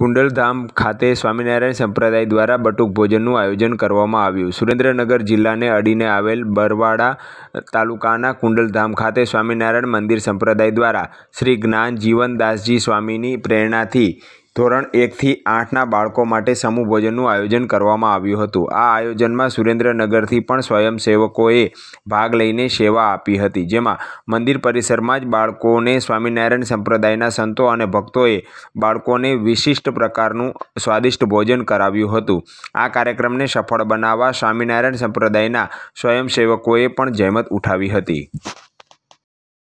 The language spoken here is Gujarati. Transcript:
કુંડલધામ ખાતે સ્વામિનારાયણ સંપ્રદાય દ્વારા બટુક ભોજનનું આયોજન કરવામાં આવ્યું સુરેન્દ્રનગર જિલ્લાને અડીને આવેલ બરવાડા તાલુકાના કુંડલધામ ખાતે સ્વામિનારાયણ મંદિર સંપ્રદાય દ્વારા શ્રી જ્ઞાન જીવનદાસજી સ્વામીની પ્રેરણાથી ધોરણ એકથી આઠના બાળકો માટે સમૂહ ભોજનનું આયોજન કરવામાં આવ્યું હતું આ આયોજનમાં સુરેન્દ્રનગરથી પણ સ્વયંસેવકોએ ભાગ લઈને સેવા આપી હતી જેમાં મંદિર પરિસરમાં જ બાળકોને સ્વામિનારાયણ સંપ્રદાયના સંતો અને ભક્તોએ બાળકોને વિશિષ્ટ પ્રકારનું સ્વાદિષ્ટ ભોજન કરાવ્યું હતું આ કાર્યક્રમને સફળ બનાવવા સ્વામિનારાયણ સંપ્રદાયના સ્વયંસેવકોએ પણ જહેમત ઉઠાવી હતી